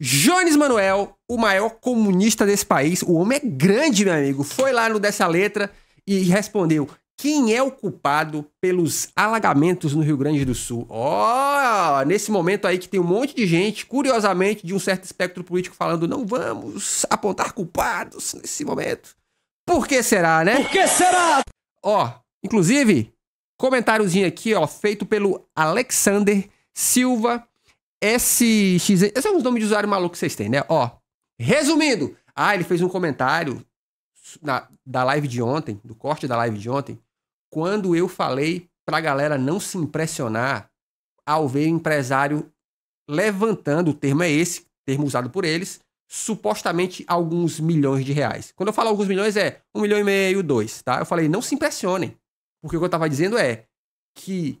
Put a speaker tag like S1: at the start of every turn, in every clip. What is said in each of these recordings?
S1: Jones Manuel, o maior comunista desse país, o homem é grande, meu amigo, foi lá no Dessa Letra e respondeu: quem é o culpado pelos alagamentos no Rio Grande do Sul? Ó, oh, nesse momento aí que tem um monte de gente, curiosamente, de um certo espectro político falando: não vamos apontar culpados nesse momento. Por que será, né? Por que será? Ó, oh, inclusive, comentáriozinho aqui, ó, feito pelo Alexander Silva SXZ. Esses são é os nomes de usuário maluco que vocês têm, né? Ó. Resumindo. Ah, ele fez um comentário na, da live de ontem, do corte da live de ontem, quando eu falei pra galera não se impressionar ao ver empresário levantando, o termo é esse, termo usado por eles, supostamente alguns milhões de reais. Quando eu falo alguns milhões, é um milhão e meio, dois, tá? Eu falei, não se impressionem. Porque o que eu tava dizendo é que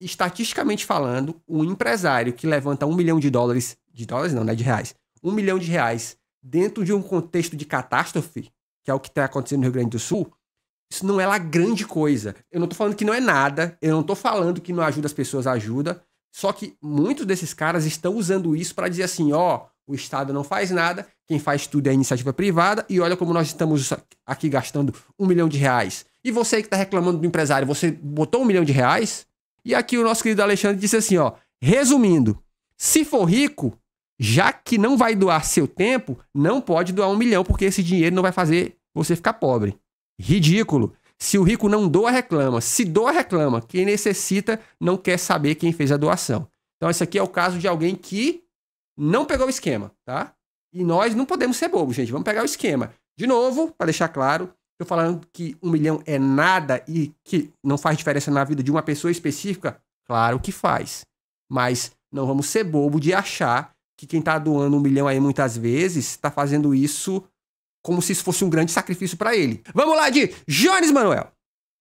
S1: estatisticamente falando, um empresário que levanta um milhão de dólares, de dólares não, né, de reais, um milhão de reais dentro de um contexto de catástrofe, que é o que está acontecendo no Rio Grande do Sul, isso não é lá grande coisa. Eu não estou falando que não é nada, eu não estou falando que não ajuda as pessoas, ajuda. Só que muitos desses caras estão usando isso para dizer assim, ó, o Estado não faz nada, quem faz tudo é a iniciativa privada, e olha como nós estamos aqui gastando um milhão de reais. E você que está reclamando do empresário, você botou um milhão de reais? E aqui o nosso querido Alexandre disse assim, ó, resumindo, se for rico, já que não vai doar seu tempo, não pode doar um milhão, porque esse dinheiro não vai fazer você ficar pobre. Ridículo. Se o rico não doa, reclama. Se doa, reclama. Quem necessita não quer saber quem fez a doação. Então, esse aqui é o caso de alguém que não pegou o esquema, tá? E nós não podemos ser bobos, gente. Vamos pegar o esquema. De novo, para deixar claro, Estou falando que um milhão é nada e que não faz diferença na vida de uma pessoa específica? Claro que faz. Mas não vamos ser bobo de achar que quem está doando um milhão aí muitas vezes está fazendo isso como se isso fosse um grande sacrifício para ele. Vamos lá de Jones Manuel.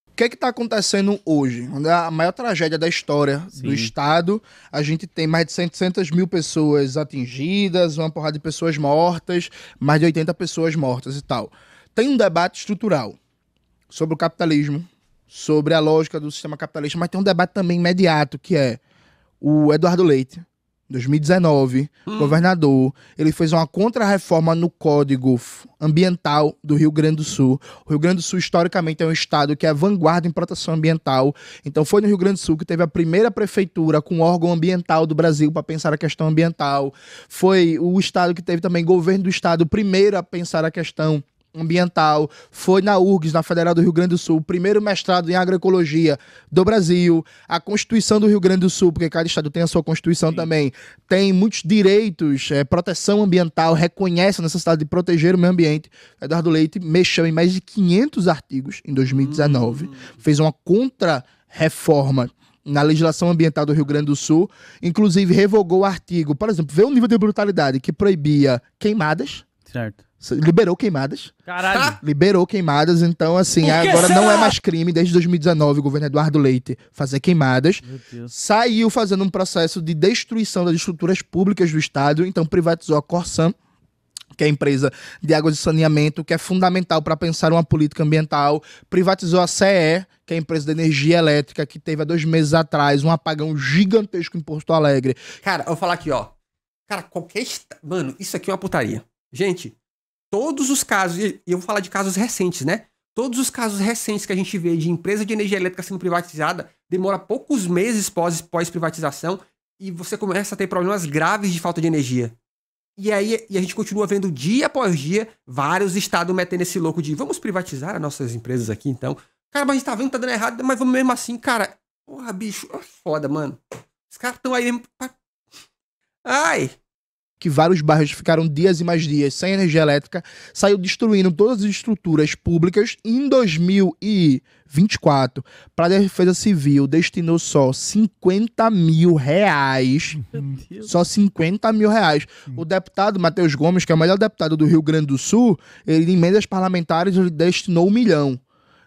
S1: O que é está acontecendo hoje? É a maior tragédia da
S2: história Sim. do Estado. A gente tem mais de 700 mil pessoas atingidas, uma porrada de pessoas mortas, mais de 80 pessoas mortas e tal tem um debate estrutural sobre o capitalismo, sobre a lógica do sistema capitalista, mas tem um debate também imediato, que é o Eduardo Leite, 2019, hum. governador, ele fez uma contrarreforma no Código Ambiental do Rio Grande do Sul. O Rio Grande do Sul, historicamente, é um estado que é vanguarda em proteção ambiental. Então, foi no Rio Grande do Sul que teve a primeira prefeitura com órgão ambiental do Brasil para pensar a questão ambiental. Foi o estado que teve também governo do estado primeiro a pensar a questão ambiental, foi na URGS, na Federal do Rio Grande do Sul, primeiro mestrado em agroecologia do Brasil, a Constituição do Rio Grande do Sul, porque cada estado tem a sua Constituição Sim. também, tem muitos direitos, é, proteção ambiental, reconhece a necessidade de proteger o meio ambiente. Eduardo Leite mexeu em mais de 500 artigos em 2019, hum. fez uma contra-reforma na legislação ambiental do Rio Grande do Sul, inclusive revogou o artigo, por exemplo, vê o nível de brutalidade que proibia queimadas, Certo. Liberou queimadas. Caralho. Liberou queimadas, então assim, agora será? não é mais crime desde 2019 o governo Eduardo Leite fazer queimadas. Saiu fazendo um processo de destruição das estruturas públicas do estado, então privatizou a Corsan que é a empresa de água de saneamento, que é fundamental para pensar uma política ambiental, privatizou a CE, que é a empresa de energia elétrica, que teve há dois meses atrás
S1: um apagão gigantesco em Porto Alegre. Cara, eu vou falar aqui, ó. Cara, qualquer. Mano, isso aqui é uma putaria. Gente, todos os casos, e eu vou falar de casos recentes, né? Todos os casos recentes que a gente vê de empresa de energia elétrica sendo privatizada, demora poucos meses pós-privatização pós e você começa a ter problemas graves de falta de energia. E aí e a gente continua vendo dia após dia vários estados metendo esse louco de vamos privatizar as nossas empresas aqui então. Cara, mas a gente tá vendo que tá dando errado, mas vamos mesmo assim, cara. Porra, bicho, é foda, mano. Os caras tão aí mesmo. Ai! que vários bairros
S2: ficaram dias e mais dias sem energia elétrica, saiu destruindo todas as estruturas públicas. Em 2024, para a Defesa Civil, destinou só 50 mil reais. Só 50 mil reais. O deputado Matheus Gomes, que é o melhor deputado do Rio Grande do Sul, ele em emendas parlamentares ele destinou um milhão.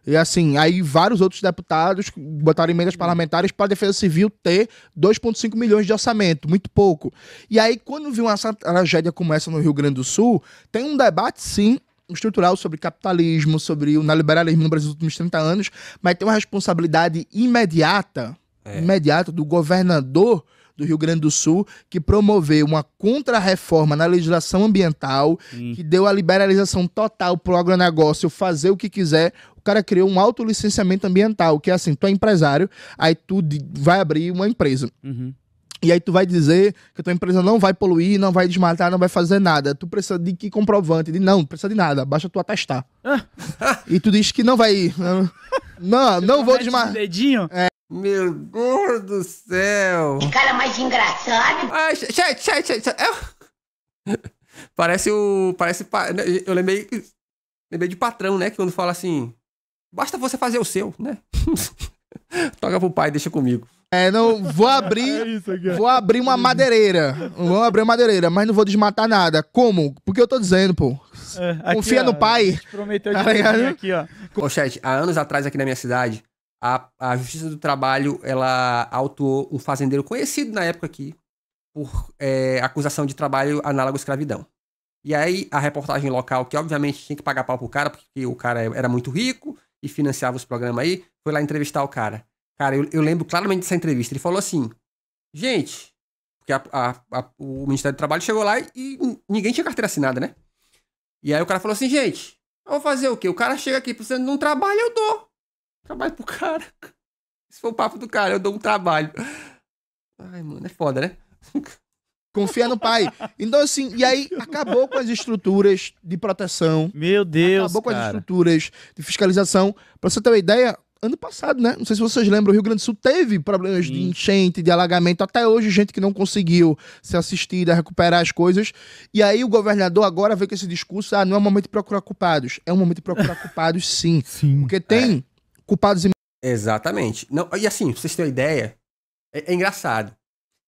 S2: E assim, aí vários outros deputados botaram emendas hum. parlamentares para a Defesa Civil ter 2,5 milhões de orçamento, muito pouco. E aí, quando viu uma tragédia como essa no Rio Grande do Sul, tem um debate, sim, estrutural sobre capitalismo, sobre o neoliberalismo no Brasil nos últimos 30 anos, mas tem uma responsabilidade imediata, é. imediata do governador do Rio Grande do Sul, que promoveu uma contra-reforma na legislação ambiental, hum. que deu a liberalização total para o agronegócio fazer o que quiser, cara criou um autolicenciamento ambiental, que é assim, tu é empresário, aí tu vai abrir uma empresa. Uhum. E aí tu vai dizer que a tua empresa não vai poluir, não vai desmatar, não vai fazer nada. Tu precisa de que comprovante? De não, não precisa de nada, basta tu atestar. Ah. e tu diz que não vai. Não, não, não vou desmatar.
S1: Dedinho? É. Meu Deus do céu! Que cara mais engraçado! Ah, chat. chat. xa, parece o. Parece. Eu lembrei. Lembrei de patrão, né? Que quando fala assim. Basta você fazer o seu, né? Toca pro pai, deixa comigo. É,
S2: não vou abrir, é vou abrir uma madeireira. Vou abrir uma madeireira, mas não vou desmatar nada. Como? Porque eu tô dizendo, pô. É, aqui, Confia ó, no pai. Prometeu tá de ah, aqui,
S1: ó. Ô, chat, há anos atrás aqui na minha cidade, a, a Justiça do Trabalho, ela autuou um fazendeiro conhecido na época aqui por é, acusação de trabalho análogo à escravidão. E aí, a reportagem local, que obviamente tinha que pagar pau pro cara, porque o cara era muito rico, e financiava os programas aí, foi lá entrevistar o cara. Cara, eu, eu lembro claramente dessa entrevista. Ele falou assim: gente, porque a, a, a, o Ministério do Trabalho chegou lá e, e, ninguém tinha carteira assinada, né? E aí o cara falou assim: gente, vou fazer o quê? O cara chega aqui precisando de um trabalho, eu dou. Trabalho pro cara. Esse foi o papo do cara, eu dou um trabalho. Ai, mano, é foda, né? Confia no pai. Então, assim, e
S2: aí acabou com as estruturas de proteção. Meu Deus. Acabou cara. com as estruturas de fiscalização. Pra você ter uma ideia, ano passado, né? Não sei se vocês lembram, o Rio Grande do Sul teve problemas Sim. de enchente, de alagamento, até hoje gente que não conseguiu ser assistida, né, recuperar as coisas. E aí o governador agora vê que esse discurso, ah, não é um momento de procurar culpados. É um momento de procurar culpados, sim. sim. Porque tem é.
S1: culpados... Exatamente. Não, e assim, pra vocês terem uma ideia, é, é engraçado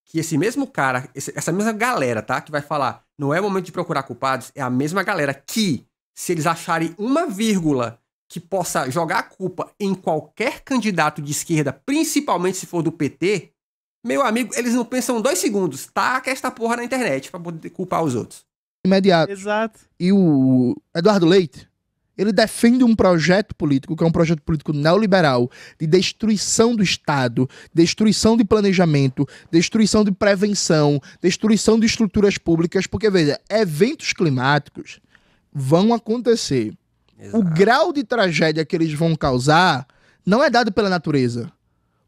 S1: que esse mesmo cara, essa mesma galera, tá? Que vai falar, não é momento de procurar culpados, é a mesma galera que, se eles acharem uma vírgula que possa jogar a culpa em qualquer candidato de esquerda, principalmente se for do PT, meu amigo, eles não pensam dois segundos, taca esta porra na internet pra poder culpar os outros.
S2: Imediato. Exato. E o Eduardo Leite, ele defende um projeto político, que é um projeto político neoliberal, de destruição do Estado, destruição de planejamento, destruição de prevenção, destruição de estruturas públicas, porque, veja, eventos climáticos vão acontecer. Exato. O grau de tragédia que eles vão causar não é dado pela natureza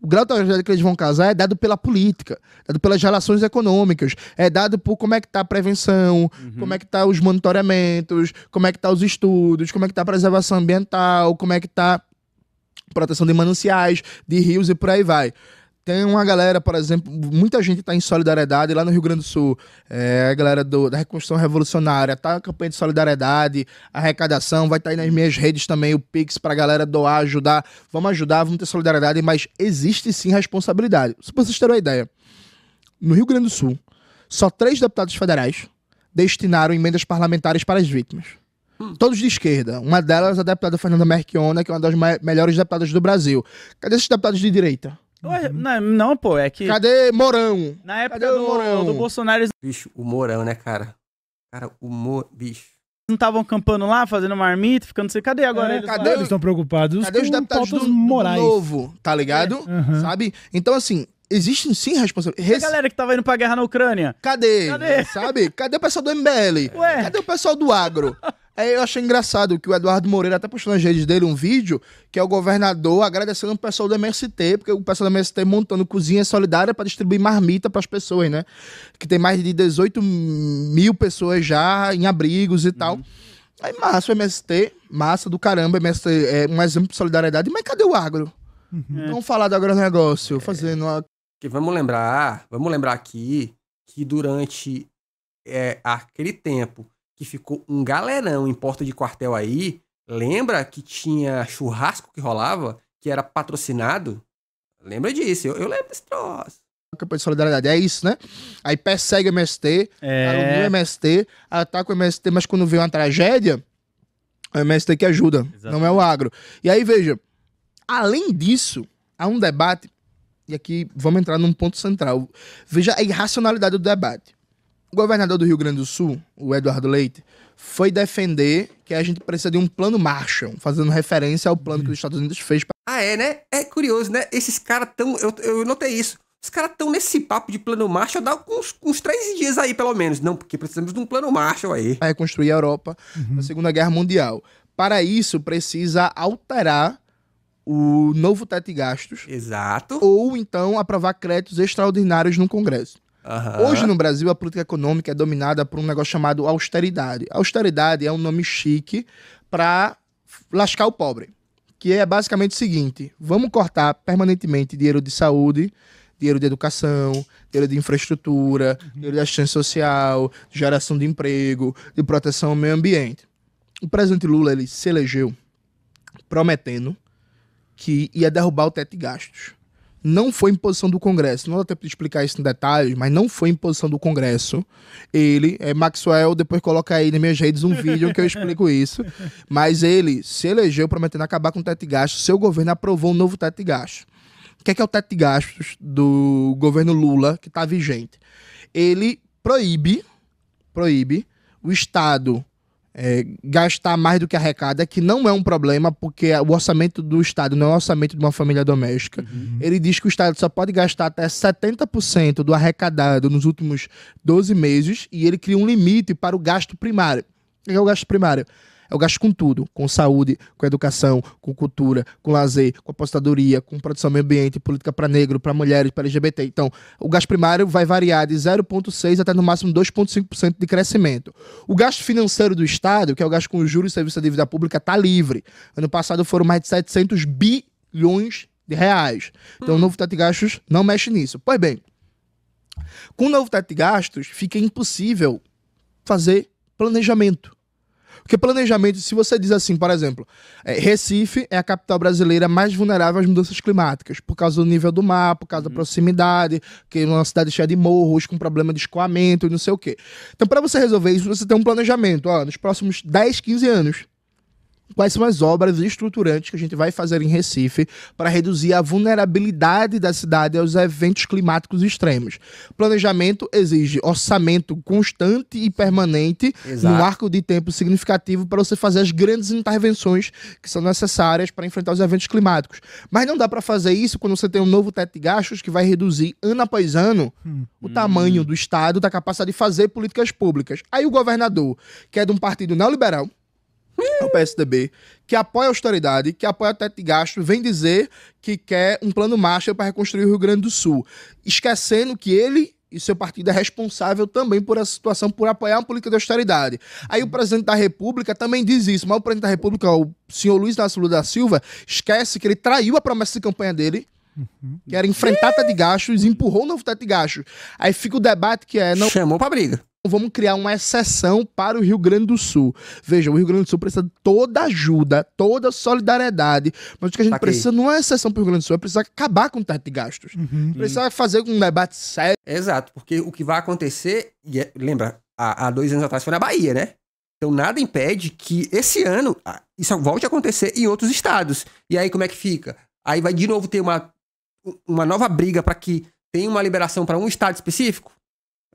S2: o grau de tragédia que eles vão casar é dado pela política, dado pelas relações econômicas, é dado por como é que tá a prevenção, uhum. como é que tá os monitoramentos, como é que tá os estudos, como é que tá a preservação ambiental, como é que tá proteção de mananciais, de rios e por aí vai. Tem uma galera, por exemplo, muita gente está em solidariedade lá no Rio Grande do Sul. É, a galera do, da Reconstrução Revolucionária, tá na campanha de solidariedade, arrecadação, vai estar tá aí nas minhas redes também o Pix pra galera doar, ajudar. Vamos ajudar, vamos ter solidariedade, mas existe sim responsabilidade. Só vocês terem uma ideia, no Rio Grande do Sul, só três deputados federais destinaram emendas parlamentares para as vítimas. Hum. Todos de esquerda. Uma delas, a deputada Fernanda Merchiona, que é uma das melhores deputadas do Brasil. Cadê esses deputados de direita?
S1: Uhum. não, é, não, pô, é que. Cadê Morão? Na época Cadê do, Morão? do Bolsonaro. Bicho, o Morão, né, cara? Cara, o Mor. Bicho.
S2: Não estavam campando lá, fazendo marmita, ficando sem. Cadê agora? É, eles cadê, eles estão preocupados. Cadê os deputados do, do novo, tá ligado? É. Uhum. Sabe? Então, assim, existe sim responsabilidade. Res... A galera que tava indo pra guerra na Ucrânia. Cadê? Cadê? Sabe? Cadê o pessoal do MBL? Ué? Cadê o pessoal do agro? Aí é, eu achei engraçado que o Eduardo Moreira até postou nas redes dele um vídeo que é o governador agradecendo o pessoal do MST, porque o pessoal do MST montando cozinha solidária para distribuir marmita para as pessoas, né? Que tem mais de 18 mil pessoas já em abrigos e uhum. tal. Aí massa o MST, massa do caramba, MST é um exemplo de solidariedade, mas cadê o agro? Uhum. É. Vamos falar do agronegócio, é. fazendo
S1: Que vamos lembrar, vamos lembrar aqui que durante é, aquele tempo que ficou um galerão em porta de quartel aí. Lembra que tinha churrasco que rolava, que era patrocinado? Lembra disso, eu, eu lembro desse troço.
S2: Campanha de solidariedade, é isso, né? Aí persegue o MST, é. é... o MST, ataca o MST, mas quando vê uma tragédia, o MST que ajuda, Exatamente. não é o agro. E aí, veja, além disso, há um debate, e aqui vamos entrar num ponto central. Veja a irracionalidade do debate o governador do Rio Grande do Sul, o Eduardo Leite, foi defender que a gente precisa de um plano Marshall, fazendo referência ao plano que os Estados Unidos fez. Pra...
S1: Ah, é, né? É curioso, né? Esses caras tão. Eu, eu notei isso. Os caras estão nesse papo de plano Marshall dá uns, uns três dias aí, pelo menos. Não, porque precisamos de um plano Marshall aí.
S2: Para reconstruir a Europa uhum. na Segunda Guerra Mundial. Para isso, precisa alterar o novo teto de gastos. Exato. Ou então aprovar créditos extraordinários no Congresso.
S1: Uhum. Hoje no
S2: Brasil, a política econômica é dominada por um negócio chamado austeridade. Austeridade é um nome chique para lascar o pobre, que é basicamente o seguinte: vamos cortar permanentemente dinheiro de saúde, dinheiro de educação, dinheiro de infraestrutura, uhum. dinheiro de assistência social, de geração de emprego, de proteção ao meio ambiente. O presidente Lula ele se elegeu prometendo que ia derrubar o teto de gastos não foi imposição do Congresso. Não dá tempo de explicar isso em detalhes, mas não foi imposição do Congresso. Ele, é, Maxwell, depois coloca aí nas minhas redes um vídeo que eu explico isso. Mas ele se elegeu prometendo acabar com o teto de gastos. Seu governo aprovou um novo teto de gastos. O que é, que é o teto de gastos do governo Lula que está vigente? Ele proíbe, proíbe o Estado é, gastar mais do que arrecada, que não é um problema, porque o orçamento do Estado não é o orçamento de uma família doméstica. Uhum. Ele diz que o Estado só pode gastar até 70% do arrecadado nos últimos 12 meses e ele cria um limite para o gasto primário. O que é o gasto primário? É o gasto com tudo, com saúde, com educação, com cultura, com lazer, com apostadoria, com produção do meio ambiente, política para negro, para mulheres, para LGBT. Então, o gasto primário vai variar de 0,6% até no máximo 2,5% de crescimento. O gasto financeiro do Estado, que é o gasto com juros e serviço da dívida pública, está livre. Ano passado foram mais de 700 bilhões de reais. Então, hum. o novo teto de gastos não mexe nisso. Pois bem, com o novo teto de gastos, fica impossível fazer planejamento. Porque planejamento, se você diz assim, por exemplo, é, Recife é a capital brasileira mais vulnerável às mudanças climáticas, por causa do nível do mar, por causa da uhum. proximidade, que é uma cidade cheia de morros, com problema de escoamento e não sei o quê. Então, para você resolver isso, você tem um planejamento. Ó, nos próximos 10, 15 anos, quais são as obras estruturantes que a gente vai fazer em Recife para reduzir a vulnerabilidade da cidade aos eventos climáticos extremos. Planejamento exige orçamento constante e permanente Exato. arco de tempo significativo para você fazer as grandes intervenções que são necessárias para enfrentar os eventos climáticos. Mas não dá para fazer isso quando você tem um novo teto de gastos que vai reduzir ano após ano hum. o tamanho do Estado, da capacidade de fazer políticas públicas. Aí o governador, que é de um partido neoliberal, o PSDB, que apoia a austeridade, que apoia o teto de gasto, vem dizer que quer um plano Marshall para reconstruir o Rio Grande do Sul, esquecendo que ele e seu partido é responsável também por essa situação, por apoiar uma política de austeridade. Aí o presidente da República também diz isso, mas o presidente da República, o senhor Luiz Inácio Lula da Silva, esquece que ele traiu a promessa de campanha dele, uhum. que era enfrentar teto de gastos, empurrou o novo teto de gastos. Aí fica o debate que é... Não... Chamou pra briga vamos criar uma exceção para o Rio Grande do Sul. Veja, o Rio Grande do Sul precisa de toda ajuda, toda solidariedade, mas o que a gente tá precisa não é exceção para o Rio Grande do Sul, é precisar acabar com o teto de gastos. Uhum.
S1: fazer um debate sério. Exato, porque o que vai acontecer, é, lembra, há, há, dois anos atrás foi na Bahia, né? Então nada impede que esse ano ah, isso volte a acontecer em outros estados. E aí como é que fica? Aí vai de novo ter uma, uma nova briga para que tenha uma liberação para um estado específico?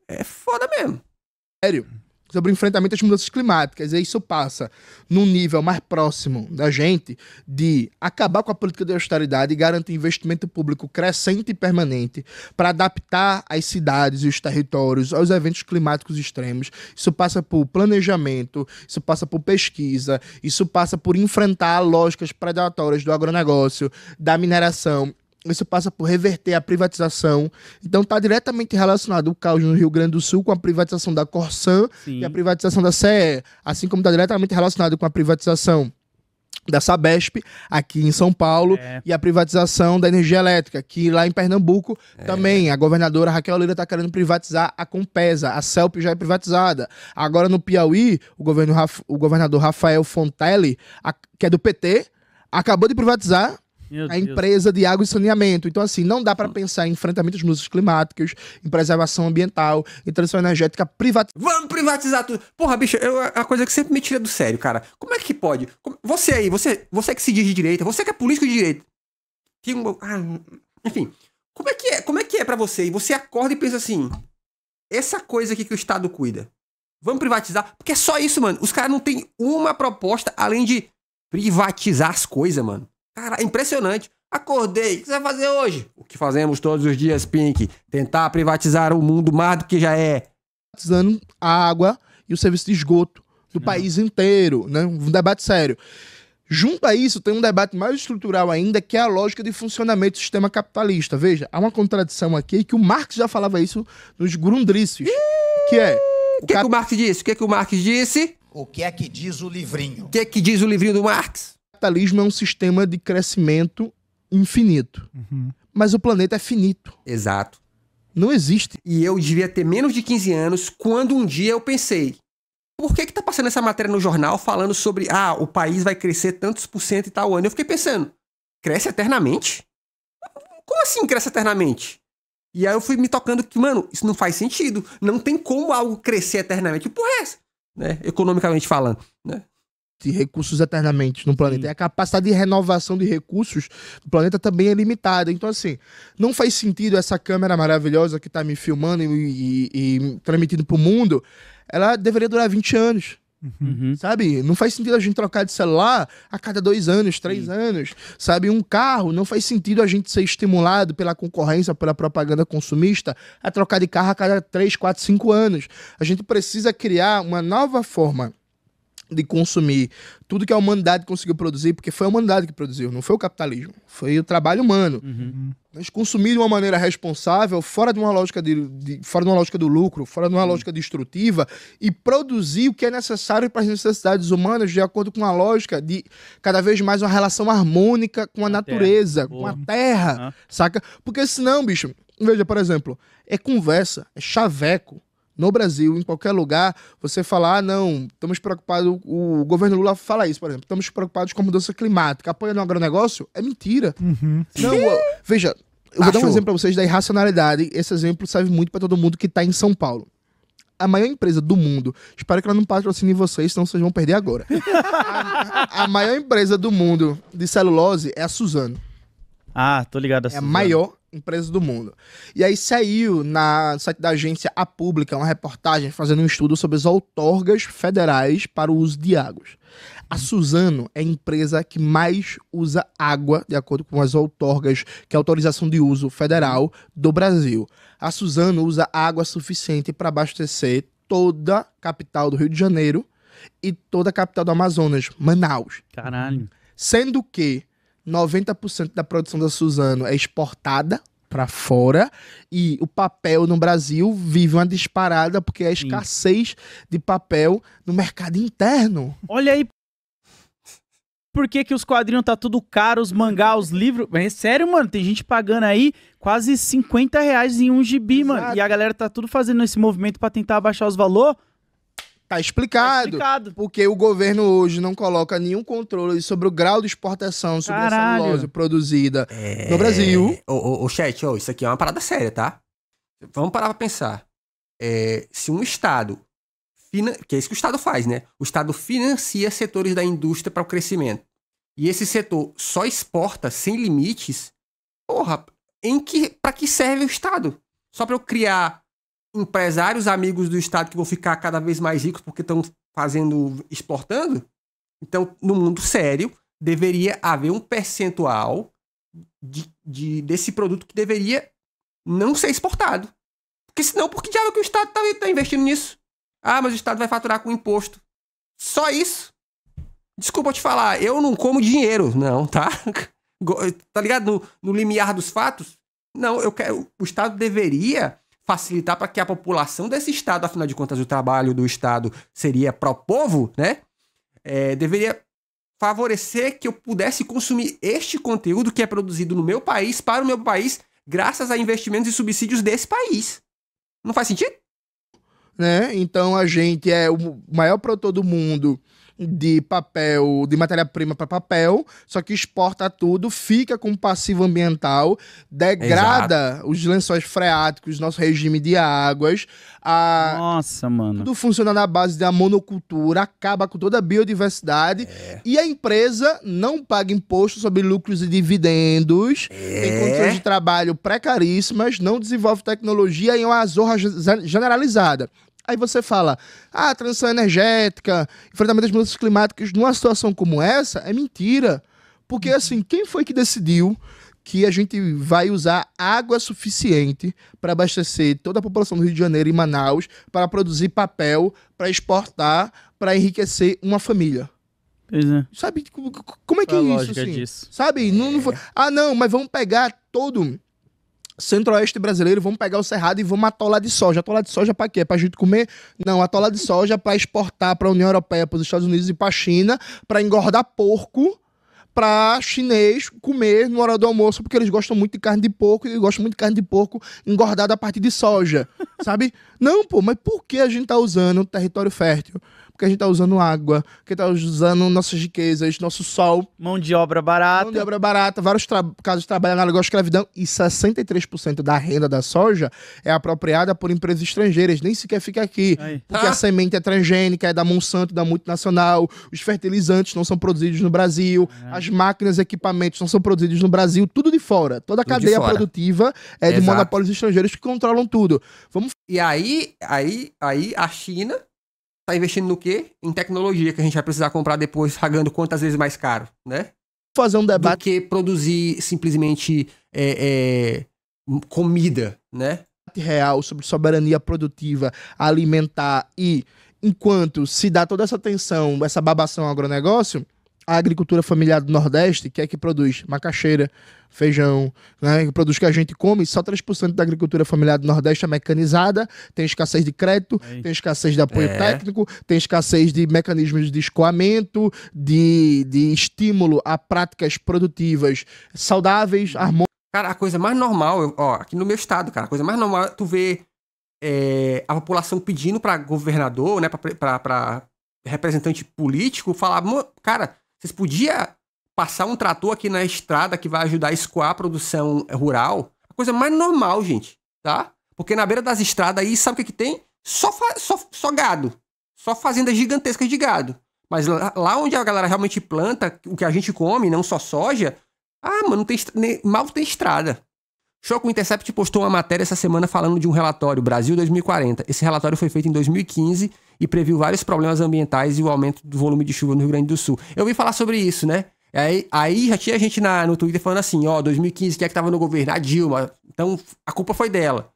S1: É foda mesmo sério sobre o
S2: enfrentamento às mudanças climáticas. E isso passa num nível mais próximo da gente de acabar com a política de austeridade e garantir investimento público crescente e permanente para adaptar as cidades e os territórios aos eventos climáticos extremos. Isso passa por planejamento, isso passa por pesquisa, isso passa por enfrentar lógicas predatórias do agronegócio, da mineração isso passa por reverter a privatização. Então está diretamente relacionado o caos no Rio Grande do Sul com a privatização da Corsan Sim. e a privatização da CE, assim como está diretamente relacionado com a privatização da Sabesp aqui em São Paulo é. e a privatização da energia elétrica que lá em Pernambuco é. também a governadora Raquel Lira está querendo privatizar a Compesa a Celp já é privatizada agora no Piauí o governo o governador Rafael Fontelli a, que é do PT acabou de privatizar meu a Deus. empresa de água e saneamento. Então, assim, não dá para pensar em enfrentamento às mudanças climáticas, em preservação ambiental, em transição energética, privatização.
S1: Vamos privatizar tudo. Porra, bicho, é a coisa que sempre me tira do sério, cara. Como é que pode? Você aí, você, você que se diz de direita, você que é político de direita. Ah, enfim, como é que é, como é, que é pra você? E você acorda e pensa assim: essa coisa aqui que o Estado cuida, vamos privatizar? Porque é só isso, mano. Os caras não têm uma proposta além de privatizar as coisas, mano. Cara, impressionante. Acordei. O que você vai fazer hoje? O que fazemos todos os dias, Pink? Tentar privatizar
S2: o mundo mais do que já é. Privatizando a água e o serviço de esgoto do país inteiro, né? Um debate sério. Junto a isso, tem um debate mais estrutural ainda, que é a lógica de funcionamento do sistema capitalista. Veja, há uma contradição aqui que o Marx já falava isso nos Grundrisses, que é... O que, cap... que o Marx disse? O que, que o Marx disse?
S1: O que é que diz o livrinho?
S2: O que é que diz o livrinho do Marx? capitalismo é um sistema de crescimento infinito. Uhum. Mas o planeta é finito.
S1: Exato. Não existe. E eu devia ter menos de 15 anos quando um dia eu pensei: por que que tá passando essa matéria no jornal falando sobre, ah, o país vai crescer tantos por cento e tal ano? Eu fiquei pensando: cresce eternamente? Como assim cresce eternamente? E aí eu fui me tocando que, mano, isso não faz sentido. Não tem como algo crescer eternamente. porra é essa? Né? Economicamente falando,
S2: né? de recursos eternamente no planeta. Sim. E é a capacidade de renovação de recursos do planeta também é limitada. Então, assim, não faz sentido essa câmera maravilhosa que está me filmando e, e, e transmitindo para o mundo, ela deveria durar 20 anos. Uhum. uhum. Sabe? Não faz sentido a gente trocar de celular a cada dois anos, três Sim. anos. Sabe? Um carro, não faz sentido a gente ser estimulado pela concorrência, pela propaganda consumista, a trocar de carro a cada três, quatro, cinco anos. A gente precisa criar uma nova forma de consumir tudo que a humanidade conseguiu produzir, porque foi a humanidade que produziu, não foi o capitalismo, foi o trabalho humano. Uhum. Mas consumir de uma maneira responsável, fora de uma lógica de, de fora de uma lógica do lucro, fora de uma uhum. lógica destrutiva e produzir o que é necessário para as necessidades humanas de acordo com a lógica de cada vez mais uma relação harmônica com a, a natureza, com a terra, uhum. saca? Porque senão, bicho, veja, por exemplo, é conversa, é chaveco, no Brasil, em qualquer lugar, você falar, ah, não, estamos preocupados, o governo Lula fala isso, por exemplo, estamos preocupados com mudança climática, apoiando o agronegócio, é mentira. Uhum. Não, veja, eu Achou. vou dar um exemplo para vocês da irracionalidade, esse exemplo serve muito para todo mundo que está em São Paulo. A maior empresa do mundo, espero que ela não patrocine vocês, senão vocês vão perder agora. a, a maior empresa do mundo de celulose é a Suzano. Ah, tô ligado. A é a maior empresas do mundo. E aí saiu na, no site da agência A Pública uma reportagem fazendo um estudo sobre as outorgas federais para o uso de águas. A Suzano é a empresa que mais usa água, de acordo com as outorgas, que é a autorização de uso federal do Brasil. A Suzano usa água suficiente para abastecer toda a capital do Rio de Janeiro e toda a capital do Amazonas, Manaus. Caralho. Sendo que 90% da produção da Suzano é exportada para fora e o papel no Brasil vive uma disparada porque é a escassez Sim. de papel no mercado interno. Olha aí por que, que os quadrinhos tá tudo caro, os mangá, os livros. É sério, mano, tem gente pagando aí quase 50 reais em um gibi, Exato. mano. E a galera tá tudo fazendo esse movimento para tentar abaixar os valores. Tá explicado, tá explicado. Porque o governo hoje não coloca nenhum controle sobre o grau de exportação sobre Caralho. a celulose
S1: produzida é... no Brasil. Ô, ô, ô chat, ô, isso aqui é uma parada séria, tá? Vamos parar pra pensar. É, se um Estado. Que é isso que o Estado faz, né? O Estado financia setores da indústria para o crescimento. E esse setor só exporta sem limites. Porra, em que. para que serve o Estado? Só para eu criar empresários amigos do Estado que vão ficar cada vez mais ricos porque estão fazendo, exportando. Então, no mundo sério, deveria haver um percentual de, de, desse produto que deveria não ser exportado. Porque senão, por que diabo que o Estado está tá investindo nisso? Ah, mas o Estado vai faturar com imposto. Só isso. Desculpa te falar, eu não como dinheiro, não, tá? Tá ligado? No, no limiar dos fatos, não, eu quero. O Estado deveria facilitar para que a população desse estado, afinal de contas o trabalho do estado seria pro povo, né? É, deveria favorecer que eu pudesse consumir este conteúdo que é produzido no meu país para o meu país, graças a investimentos e subsídios desse país. Não faz sentido?
S2: Né? Então a gente é o maior produtor do mundo de papel, de matéria-prima para papel, só que exporta tudo, fica com passivo ambiental, degrada Exato. os lençóis freáticos, nosso regime de águas. A... Nossa, mano. Tudo funciona na base da monocultura, acaba com toda a biodiversidade é. e a empresa não paga imposto sobre lucros e dividendos, é. tem condições de trabalho precaríssimas, não desenvolve tecnologia e é uma zorra generalizada. Aí você fala, ah, transição energética, enfrentamento das mudanças climáticas numa situação como essa, é mentira. Porque, uhum. assim, quem foi que decidiu que a gente vai usar água suficiente para abastecer toda a população do Rio de Janeiro e Manaus, para produzir papel, para exportar, para enriquecer uma família? Pois é. Sabe, como é que é isso? Assim? Disso. Sabe? É. Não, não, é. ah, não, mas vamos pegar todo Centro-Oeste brasileiro, vamos pegar o cerrado e vamos atolar de soja. Atolar de soja para quê? Para a gente comer? Não, atolar de soja para exportar para a União Europeia, para os Estados Unidos e para a China, para engordar porco para chinês comer no horário do almoço, porque eles gostam muito de carne de porco e gostam muito de carne de porco engordada a partir de soja, sabe? Não, pô, mas por que a gente tá usando território fértil? Porque a gente tá usando água, porque tá usando nossas riquezas, nosso sol. Mão de obra barata. Mão de obra barata. Vários casos de trabalho análogo à escravidão e 63% da renda da soja é apropriada por empresas estrangeiras, nem sequer fica aqui. Aí. Porque ah. a semente é transgênica, é da Monsanto, da multinacional, os fertilizantes não são produzidos no Brasil, é. as máquinas, equipamentos não são produzidos no Brasil, tudo de fora. Toda a cadeia produtiva é Exato. de monopólios estrangeiros que
S1: controlam tudo. Vamos... E aí Aí, aí, aí a China está investindo no quê? Em tecnologia que a gente vai precisar comprar depois, pagando quantas vezes mais caro, né? Fazer um debate. Do que produzir simplesmente é, é, comida, né?
S2: Real sobre soberania produtiva, alimentar e enquanto se dá toda essa atenção essa babação ao agronegócio, a agricultura familiar do Nordeste, que é que produz macaxeira, feijão, né, que produz que a gente come, só 3% da agricultura familiar do Nordeste é mecanizada, tem escassez de crédito, Ei. tem escassez de apoio é. técnico, tem escassez de mecanismos de escoamento, de, de estímulo a práticas
S1: produtivas saudáveis, harmônicas. Cara, a coisa mais normal, ó, aqui no meu estado, cara, a coisa mais normal é tu ver é, a população pedindo para governador, né, para representante político falar, cara, vocês podiam passar um trator aqui na estrada que vai ajudar a escoar a produção rural? A coisa mais normal, gente, tá? Porque na beira das estradas aí, sabe o que, que tem? Só, só, só gado. Só fazendas gigantescas de gado. Mas lá, lá, onde a galera realmente planta o que a gente come, não só soja, ah, mano, não tem, nem, mal tem estrada. Choco Intercept postou uma matéria essa semana falando de um relatório Brasil 2040. Esse relatório foi feito em 2015 e previu vários problemas ambientais e o aumento do volume de chuva no Rio Grande do Sul. Eu ouvi falar sobre isso, né? Aí, aí já tinha gente na, no Twitter falando assim, ó, 2015, quem é que tava no governo? A Dilma. Então, a culpa foi dela.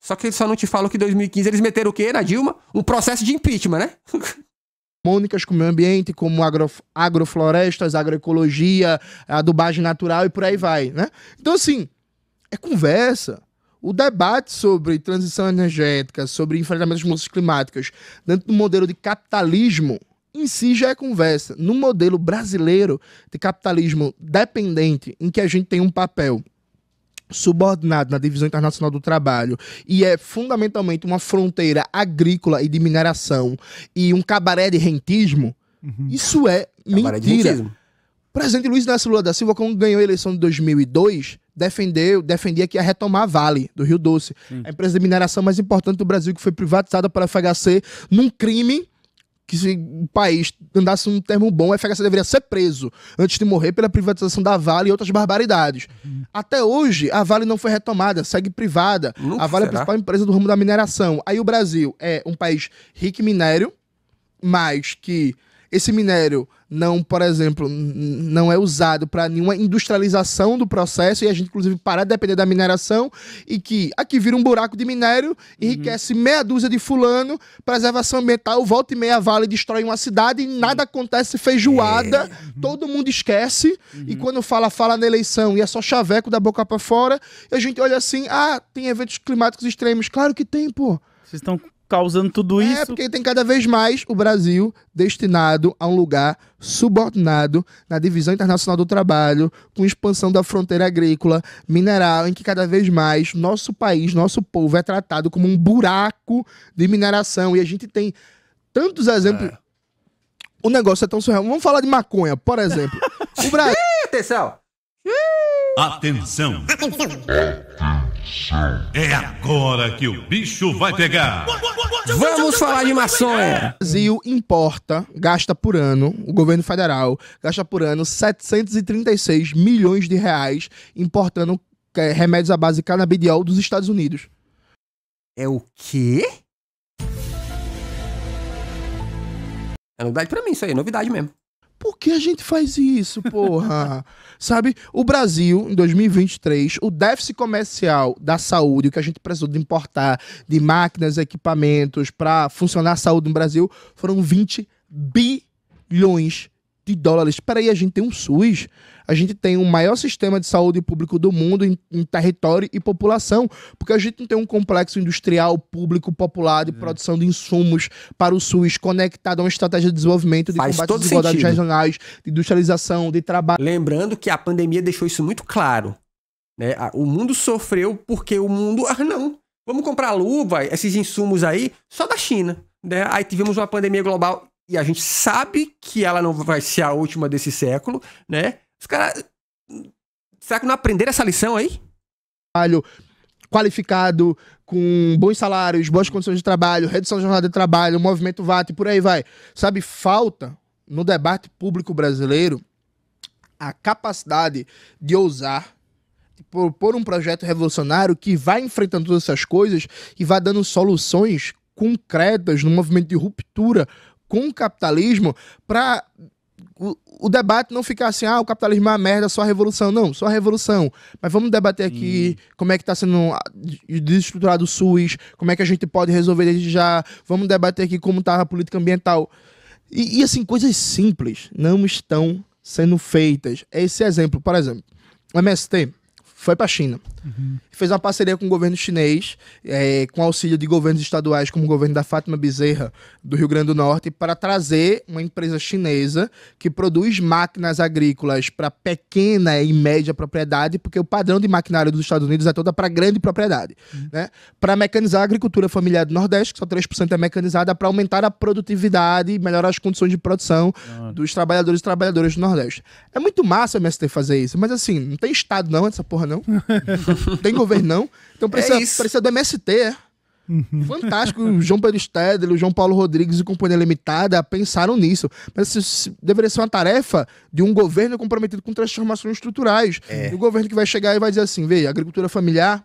S1: Só que só não te falo que em 2015 eles meteram o quê na Dilma? Um processo de impeachment, né?
S2: Mônicas com o meio ambiente, como agro, agroflorestas, agroecologia, adubagem natural e por aí vai, né? Então, assim, é conversa o debate sobre transição energética, sobre enfrentamento das mudanças climáticas, dentro do modelo de capitalismo, em si já é conversa. No modelo brasileiro de capitalismo dependente, em que a gente tem um papel subordinado na divisão internacional do trabalho e é fundamentalmente uma fronteira agrícola e de mineração e um cabaré de rentismo, uhum. isso é cabaré mentira presidente Luiz Inácio Lula da Silva, quando ganhou a eleição de 2002, defendeu, defendia que ia retomar a Vale do Rio Doce, Sim. a empresa de mineração mais importante do Brasil, que foi privatizada pela FHC num crime que se o país andasse um termo bom, a FHC deveria ser preso antes de morrer pela privatização da Vale e outras barbaridades. Uhum. Até hoje, a Vale não foi retomada, segue privada. a Vale será? é a principal empresa do ramo da mineração. Aí o Brasil é um país rico em minério, mas que esse minério não, por exemplo, não é usado para nenhuma industrialização do processo e a gente, inclusive, parar de depender da mineração e que aqui vira um buraco de minério, uhum. enriquece uhum. meia dúzia de fulano, preservação ambiental, volta e meia vale, destrói uma cidade e nada acontece feijoada, é. todo mundo esquece uhum. e quando fala, fala na eleição e é só chaveco da boca para fora, e a gente olha assim, ah, tem eventos climáticos extremos, claro que tem, pô. Vocês estão causando tudo é, isso. É, porque tem cada vez mais o Brasil destinado a um lugar subordinado na divisão internacional do trabalho, com expansão da fronteira agrícola, mineral, em que cada vez mais nosso país, nosso povo é tratado como um buraco de mineração. E a gente tem tantos exemplos. É. O negócio é tão surreal. Vamos falar de maconha, por exemplo.
S1: o Brasil. Atenção!
S2: Atenção. Atenção. É agora que o bicho vai pegar! Vamos falar de maçonha! O Brasil importa, gasta por ano, o governo federal gasta por ano 736 milhões de reais importando é, remédios à base cannabidiol canabidiol dos Estados Unidos.
S1: É o quê? É novidade para mim isso aí, é novidade mesmo.
S2: Por que a gente faz isso, porra? Sabe, o Brasil, em 2023, o déficit comercial da saúde, o que a gente precisou de importar de máquinas, equipamentos para funcionar a saúde no Brasil, foram 20 bilhões de dólares. Peraí, a gente tem um SUS a gente tem o maior sistema de saúde público do mundo em, em território e população, porque a gente não tem um complexo industrial público popular de é. Uhum. produção de insumos para o SUS conectado a uma
S1: estratégia de desenvolvimento de Faz combate às desigualdades sentido. regionais, de industrialização, de trabalho. Lembrando que a pandemia deixou isso muito claro. Né? O mundo sofreu porque o mundo. Ah, não. Vamos comprar luva, esses insumos aí, só da China. Né? Aí tivemos uma pandemia global e a gente sabe que ela não vai ser a última desse século, né? Os caras. Será que não aprenderam essa lição aí? Trabalho qualificado,
S2: com bons salários, boas condições de trabalho, redução de jornada de trabalho, movimento VAT e por aí vai. Sabe, falta no debate público brasileiro a capacidade de ousar, de propor um projeto revolucionário que vá enfrentando todas essas coisas e vá dando soluções concretas no movimento de ruptura com o capitalismo para o, o, debate não ficar assim, ah, o capitalismo é uma merda, só a revolução. Não, só a revolução. Mas vamos debater aqui hum. como é que está sendo ah, desestruturado o SUS, como é que a gente pode resolver desde já, vamos debater aqui como está a política ambiental. E, e, assim, coisas simples não estão sendo feitas. Esse exemplo, por exemplo, o MST foi para a China. Uhum. Fez uma parceria com o governo chinês, é, com auxílio de governos estaduais, como o governo da Fátima Bezerra, do Rio Grande do Norte, para trazer uma empresa chinesa que produz máquinas agrícolas para pequena e média propriedade, porque o padrão de maquinário dos Estados Unidos é toda para grande propriedade. Uhum. Né? Para mecanizar a agricultura familiar do Nordeste, que só 3% é mecanizada, para aumentar a produtividade e melhorar as condições de produção dos trabalhadores e trabalhadoras do Nordeste. É muito massa o MST fazer isso, mas assim, não tem Estado não, essa porra não. tem governo não. Então precisa, é precisa do MST, é. Uhum. Fantástico, o João Pedro Stedel o João Paulo Rodrigues e Companhia Limitada pensaram nisso. Mas isso deveria ser uma tarefa de um governo comprometido com transformações estruturais. É. o governo que vai chegar e vai dizer assim: veja, agricultura familiar,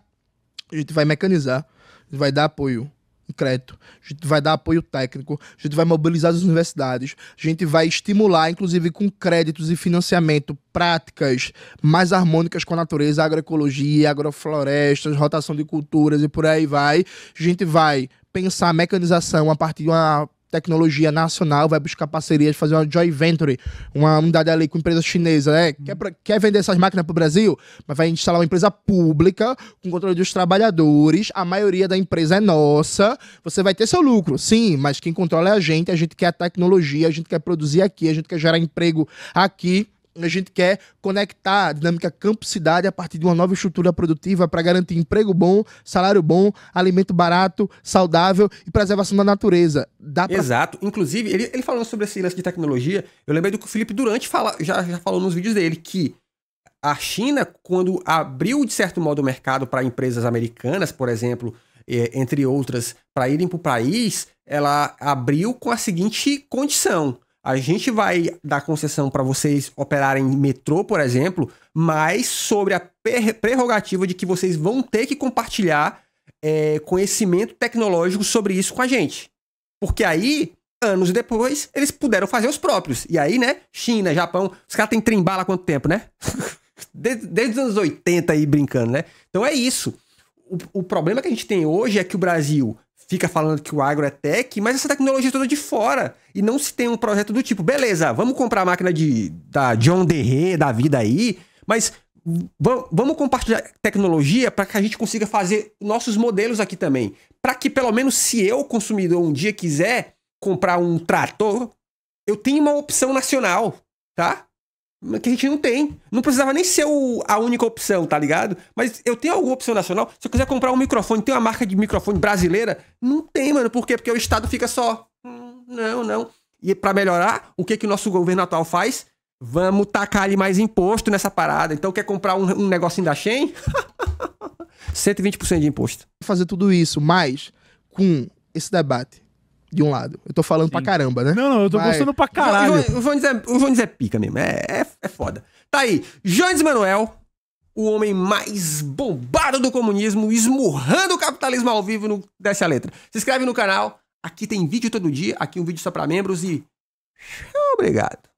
S2: a gente vai mecanizar, a gente vai dar apoio concreto, a gente vai dar apoio técnico, a gente vai mobilizar as universidades, a gente vai estimular, inclusive com créditos e financiamento, práticas mais harmônicas com a natureza, agroecologia, agroflorestas, rotação de culturas e por aí vai. A gente vai pensar a mecanização a partir de uma tecnologia nacional, vai buscar parcerias, fazer uma joint venture, uma unidade ali com empresa chinesa, né? Quer, quer vender essas máquinas para o Brasil? Mas vai instalar uma empresa pública, com controle dos trabalhadores, a maioria da empresa é nossa, você vai ter seu lucro, sim, mas quem controla é a gente, a gente quer a tecnologia, a gente quer produzir aqui, a gente quer gerar emprego aqui. A gente quer conectar a dinâmica campo-cidade a partir de uma nova estrutura produtiva para garantir emprego bom, salário bom, alimento barato, saudável e preservação da natureza. Dá pra... Exato.
S1: Inclusive, ele, ele falou sobre esse lance de tecnologia. Eu lembrei do que o Felipe Durante fala, já, já falou nos vídeos dele, que a China, quando abriu, de certo modo, o mercado para empresas americanas, por exemplo, é, entre outras, para irem para o país, ela abriu com a seguinte condição a gente vai dar concessão para vocês operarem metrô, por exemplo, mas sobre a prerrogativa de que vocês vão ter que compartilhar é, conhecimento tecnológico sobre isso com a gente. Porque aí, anos depois, eles puderam fazer os próprios. E aí, né? China, Japão, os caras têm trimbala há quanto tempo, né? desde, desde os anos 80 aí brincando, né? Então é isso. O, o problema que a gente tem hoje é que o Brasil fica falando que o agro é tech, mas essa tecnologia é toda de fora. E não se tem um projeto do tipo, beleza, vamos comprar a máquina de, da John Deere da vida aí, mas vamos compartilhar tecnologia para que a gente consiga fazer nossos modelos aqui também. Para que pelo menos se eu, consumidor, um dia quiser comprar um trator, eu tenho uma opção nacional, tá? que a gente não tem. Não precisava nem ser o, a única opção, tá ligado? Mas eu tenho alguma opção nacional. Se eu quiser comprar um microfone, tem uma marca de microfone brasileira? Não tem, mano. Por quê? Porque o Estado fica só. Hum, não, não. E para melhorar, o que, que o nosso governo atual faz? Vamos tacar ali mais imposto nessa parada. Então, quer comprar um, um negocinho da Shen? 120% de imposto.
S2: Fazer tudo isso, mas com esse debate de um lado. Eu tô falando Sim. pra caramba, né? Não, não, eu tô Mas... gostando pra caralho.
S1: O Jones, é, o Jones é pica mesmo, é, é, é foda. Tá aí, Jones Manuel, o homem mais bombado do comunismo, esmurrando o capitalismo ao vivo no Desce a Letra. Se inscreve no canal, aqui tem vídeo todo dia, aqui um vídeo só pra membros e... Obrigado.